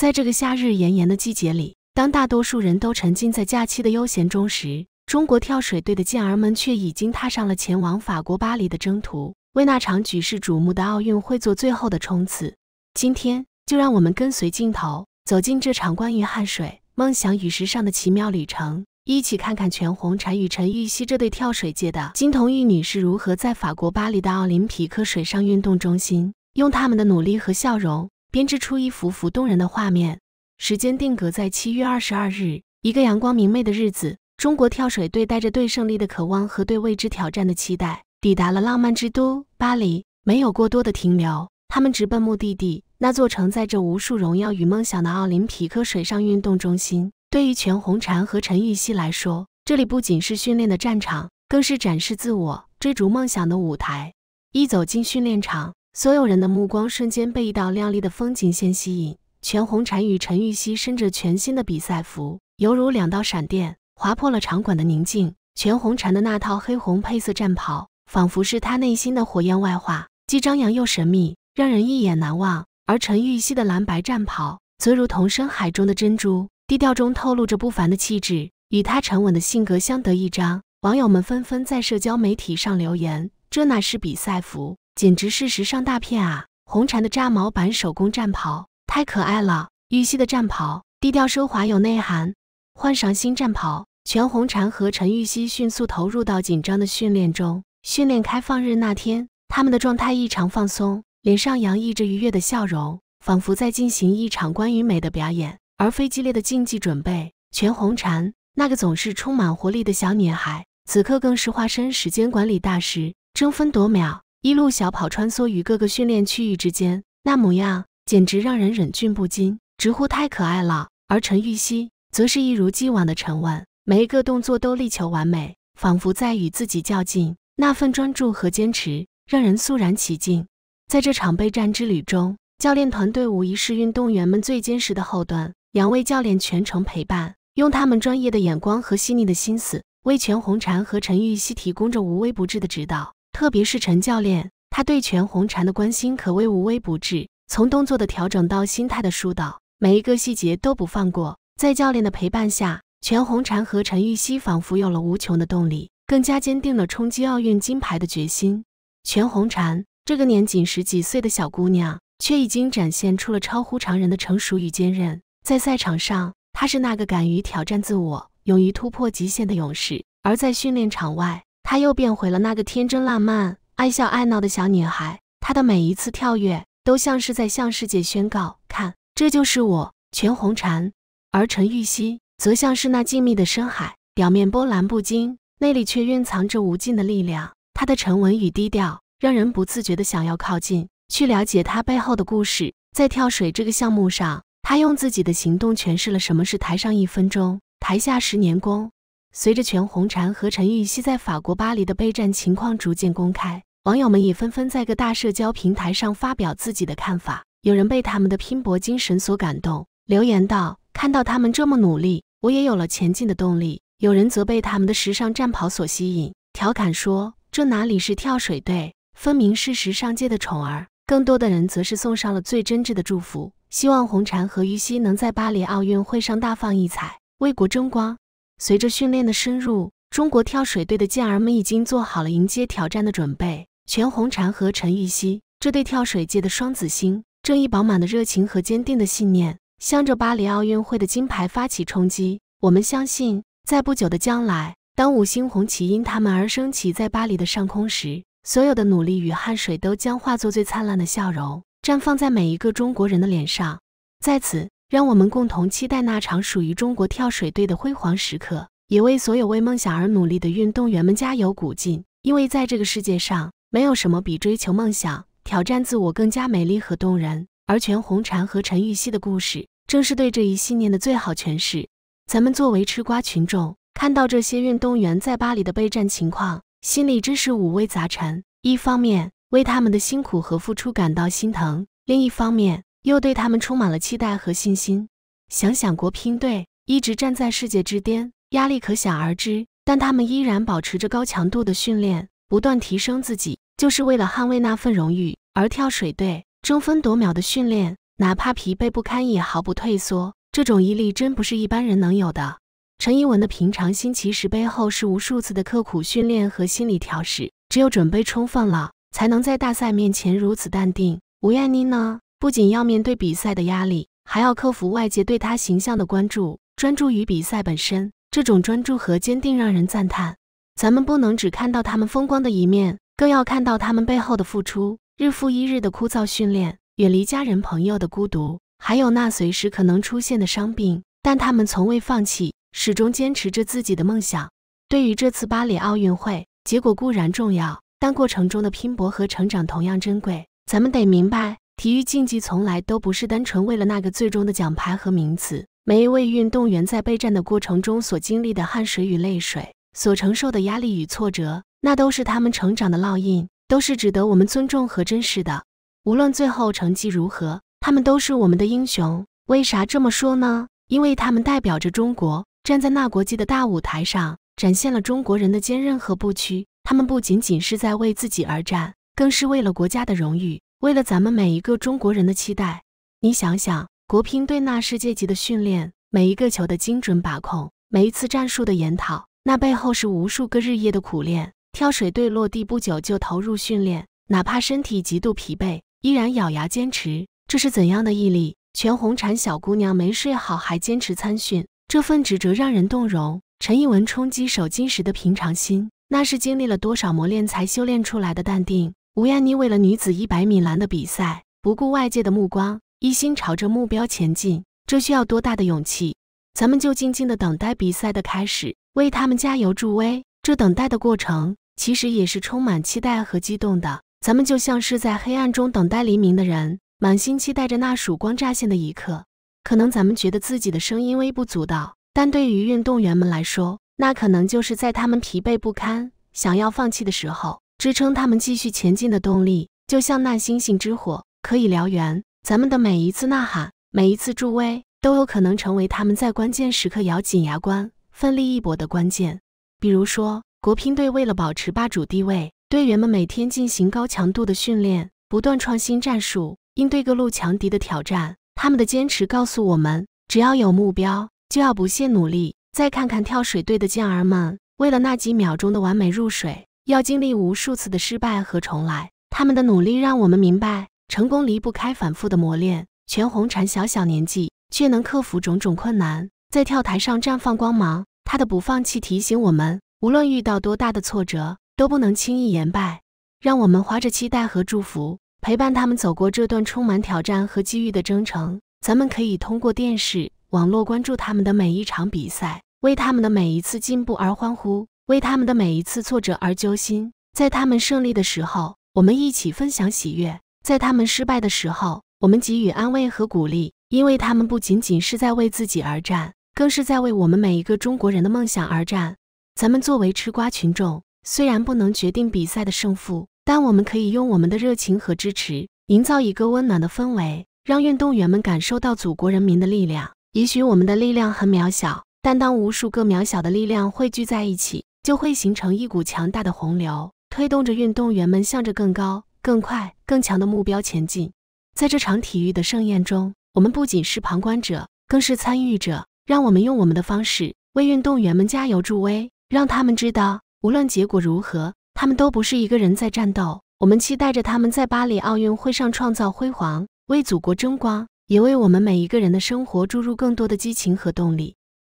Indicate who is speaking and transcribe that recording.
Speaker 1: 在这个夏日炎炎的季节里，当大多数人都沉浸在假期的悠闲中时，中国跳水队的健儿们却已经踏上了前往法国巴黎的征途，为那场举世瞩目的奥运会做最后的冲刺。今天，就让我们跟随镜头，走进这场关于汗水、梦想与时尚的奇妙旅程，一起看看全红婵与陈芋汐这对跳水界的金童玉女是如何在法国巴黎的奥林匹克水上运动中心，用他们的努力和笑容。编织出一幅幅动人的画面。时间定格在七月二十二日，一个阳光明媚的日子。中国跳水队带着对胜利的渴望和对未知挑战的期待，抵达了浪漫之都巴黎。没有过多的停留，他们直奔目的地——那座承载着无数荣耀与梦想的奥林匹克水上运动中心。对于全红婵和陈芋汐来说，这里不仅是训练的战场，更是展示自我、追逐梦想的舞台。一走进训练场，所有人的目光瞬间被一道亮丽的风景线吸引。全红婵与陈芋汐身着全新的比赛服，犹如两道闪电划破了场馆的宁静。全红婵的那套黑红配色战袍，仿佛是她内心的火焰外化，既张扬又神秘，让人一眼难忘。而陈芋汐的蓝白战袍，则如同深海中的珍珠，低调中透露着不凡的气质，与她沉稳的性格相得益彰。网友们纷纷在社交媒体上留言：“这哪是比赛服？”简直是时尚大片啊！红蝉的炸毛版手工战袍太可爱了。玉溪的战袍低调奢华有内涵。换上新战袍，全红婵和陈玉溪迅速投入到紧张的训练中。训练开放日那天，他们的状态异常放松，脸上洋溢着愉悦的笑容，仿佛在进行一场关于美的表演，而非激烈的竞技准备。全红婵那个总是充满活力的小女孩，此刻更是化身时间管理大师，争分夺秒。一路小跑穿梭于各个训练区域之间，那模样简直让人忍俊不禁，直呼太可爱了。而陈玉溪则是一如既往的沉稳，每一个动作都力求完美，仿佛在与自己较劲。那份专注和坚持，让人肃然起敬。在这场备战之旅中，教练团队无疑是运动员们最坚实的后盾。两位教练全程陪伴，用他们专业的眼光和细腻的心思，为全红婵和陈玉溪提供着无微不至的指导。特别是陈教练，他对全红婵的关心可谓无微不至，从动作的调整到心态的疏导，每一个细节都不放过。在教练的陪伴下，全红婵和陈芋汐仿佛有了无穷的动力，更加坚定了冲击奥运金牌的决心。全红婵这个年仅十几岁的小姑娘，却已经展现出了超乎常人的成熟与坚韧。在赛场上，她是那个敢于挑战自我、勇于突破极限的勇士；而在训练场外，她又变回了那个天真烂漫、爱笑爱闹的小女孩。她的每一次跳跃，都像是在向世界宣告：看，这就是我，全红婵。而陈芋汐则像是那静谧的深海，表面波澜不惊，内里却蕴藏着无尽的力量。她的沉稳与低调，让人不自觉地想要靠近，去了解她背后的故事。在跳水这个项目上，她用自己的行动诠释了什么是“台上一分钟，台下十年功”。随着全红婵和陈芋汐在法国巴黎的备战情况逐渐公开，网友们也纷纷在各大社交平台上发表自己的看法。有人被他们的拼搏精神所感动，留言道：“看到他们这么努力，我也有了前进的动力。”有人则被他们的时尚战袍所吸引，调侃说：“这哪里是跳水队，分明是时尚界的宠儿。”更多的人则是送上了最真挚的祝福，希望红婵和芋汐能在巴黎奥运会上大放异彩，为国争光。随着训练的深入，中国跳水队的健儿们已经做好了迎接挑战的准备。全红婵和陈芋汐这对跳水界的双子星，正以饱满的热情和坚定的信念，向着巴黎奥运会的金牌发起冲击。我们相信，在不久的将来，当五星红旗因他们而升起在巴黎的上空时，所有的努力与汗水都将化作最灿烂的笑容，绽放在每一个中国人的脸上。在此，让我们共同期待那场属于中国跳水队的辉煌时刻，也为所有为梦想而努力的运动员们加油鼓劲。因为在这个世界上，没有什么比追求梦想、挑战自我更加美丽和动人。而全红婵和陈芋汐的故事，正是对这一信念的最好诠释。咱们作为吃瓜群众，看到这些运动员在巴黎的备战情况，心里真是五味杂陈。一方面为他们的辛苦和付出感到心疼，另一方面，又对他们充满了期待和信心。想想国乒队一直站在世界之巅，压力可想而知，但他们依然保持着高强度的训练，不断提升自己，就是为了捍卫那份荣誉。而跳水队争分夺秒的训练，哪怕疲惫不堪也毫不退缩，这种毅力真不是一般人能有的。陈一文的平常心其实背后是无数次的刻苦训练和心理调试，只有准备充分了，才能在大赛面前如此淡定。吴艳妮呢？不仅要面对比赛的压力，还要克服外界对他形象的关注，专注于比赛本身。这种专注和坚定让人赞叹。咱们不能只看到他们风光的一面，更要看到他们背后的付出。日复一日的枯燥训练，远离家人朋友的孤独，还有那随时可能出现的伤病，但他们从未放弃，始终坚持着自己的梦想。对于这次巴黎奥运会，结果固然重要，但过程中的拼搏和成长同样珍贵。咱们得明白。体育竞技从来都不是单纯为了那个最终的奖牌和名次。每一位运动员在备战的过程中所经历的汗水与泪水，所承受的压力与挫折，那都是他们成长的烙印，都是值得我们尊重和珍视的。无论最后成绩如何，他们都是我们的英雄。为啥这么说呢？因为他们代表着中国，站在那国际的大舞台上，展现了中国人的坚韧和不屈。他们不仅仅是在为自己而战，更是为了国家的荣誉。为了咱们每一个中国人的期待，你想想，国乒对那世界级的训练，每一个球的精准把控，每一次战术的研讨，那背后是无数个日夜的苦练。跳水队落地不久就投入训练，哪怕身体极度疲惫，依然咬牙坚持，这是怎样的毅力？全红婵小姑娘没睡好还坚持参训，这份执着让人动容。陈一文冲击手金时的平常心，那是经历了多少磨练才修炼出来的淡定。吴亚妮为了女子一百米栏的比赛，不顾外界的目光，一心朝着目标前进，这需要多大的勇气？咱们就静静的等待比赛的开始，为他们加油助威。这等待的过程，其实也是充满期待和激动的。咱们就像是在黑暗中等待黎明的人，满心期待着那曙光乍现的一刻。可能咱们觉得自己的声音微不足道，但对于运动员们来说，那可能就是在他们疲惫不堪、想要放弃的时候。支撑他们继续前进的动力，就像那星星之火可以燎原。咱们的每一次呐喊，每一次助威，都有可能成为他们在关键时刻咬紧牙关、奋力一搏的关键。比如说，国乒队为了保持霸主地位，队员们每天进行高强度的训练，不断创新战术，应对各路强敌的挑战。他们的坚持告诉我们，只要有目标，就要不懈努力。再看看跳水队的健儿们，为了那几秒钟的完美入水。要经历无数次的失败和重来，他们的努力让我们明白，成功离不开反复的磨练。全红婵小小年纪，却能克服种种困难，在跳台上绽放光芒。她的不放弃提醒我们，无论遇到多大的挫折，都不能轻易言败。让我们怀着期待和祝福，陪伴他们走过这段充满挑战和机遇的征程。咱们可以通过电视、网络关注他们的每一场比赛，为他们的每一次进步而欢呼。为他们的每一次挫折而揪心，在他们胜利的时候，我们一起分享喜悦；在他们失败的时候，我们给予安慰和鼓励。因为他们不仅仅是在为自己而战，更是在为我们每一个中国人的梦想而战。咱们作为吃瓜群众，虽然不能决定比赛的胜负，但我们可以用我们的热情和支持，营造一个温暖的氛围，让运动员们感受到祖国人民的力量。也许我们的力量很渺小，但当无数个渺小的力量汇聚在一起，就会形成一股强大的洪流，推动着运动员们向着更高、更快、更强的目标前进。在这场体育的盛宴中，我们不仅是旁观者，更是参与者。让我们用我们的方式为运动员们加油助威，让他们知道，无论结果如何，他们都不是一个人在战斗。我们期待着他们在巴黎奥运会上创造辉煌，为祖国争光，也为我们每一个人的生活注入更多的激情和动力。